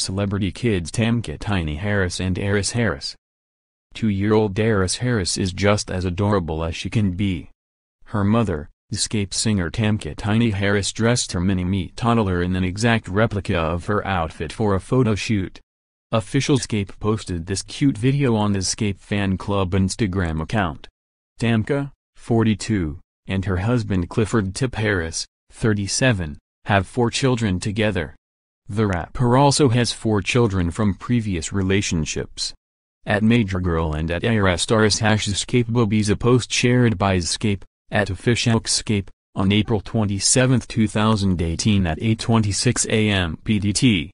Celebrity kids Tamka Tiny Harris and Eris Harris. Two-year-old Eris Harris is just as adorable as she can be. Her mother, escape singer Tamka Tiny Harris dressed her mini-me toddler in an exact replica of her outfit for a photo shoot. Official Scape posted this cute video on the Scape fan club Instagram account. Tamka, 42, and her husband Clifford Tip Harris, 37, have four children together. The rapper also has four children from previous relationships. At Major Girl and at ARS stars Escape Boobies a post shared by Escape, at official Escape, on April 27, 2018 at 8.26 am PDT.